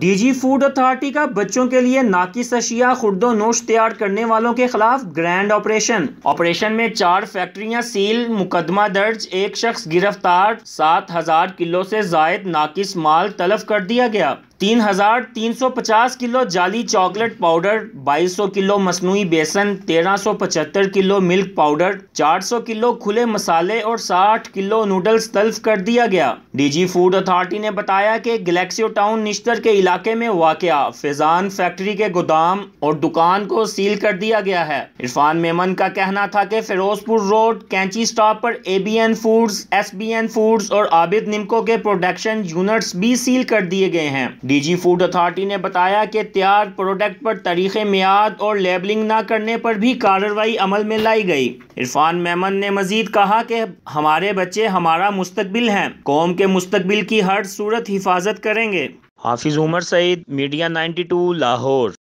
D G food authority کا بچوں کے لیے ناقص اشیاء خرد و نوش تیار کرنے والوں کے خلاف گرینڈ آپریشن آپریشن میں چار فیکٹریاں سیل مقدمہ درج ایک شخص گرفتار سات ہزار کلو سے زائد ناقص مال تلف کر دیا گیا تین ہزار تین سو پچاس کلو جالی چاکلیٹ پاؤڈر بائیس سو کلو مصنوعی بیسن تیرہ سو پچہتر کلو ملک پاؤڈر چار سو کلو کھلے مسالے اور ساٹھ کلو نوڈلز تلف کر دیا گیا ڈی جی فوڈ اتھارٹی نے بتایا کہ گلیکسیو ٹاؤن نشتر کے علاقے میں واقع فیضان فیکٹری کے گودام اور دکان کو سیل کر دیا گیا ہے عرفان میمن کا کہنا تھا کہ Ferozepur road Kainchi stop پر A B N foods S B N foods اور عابد نمکو کے پروڈکشن یونٹس بھی سیل کر دیے گئے ہیں ڈی جی فوڈ اتھارٹی نے بتایا کہ تیار پروڈکٹ پر طریقے میاد اور لیبلنگ نہ کرنے پر بھی کارروائی عمل میں لائی گئی عرفان میمن نے مزید کہا کہ ہمارے بچے ہمارا مستقبل ہیں قوم کے مستقبل کی ہر صورت حفاظت کریں گے Hafiz Umar Saeed media ninety two Lahore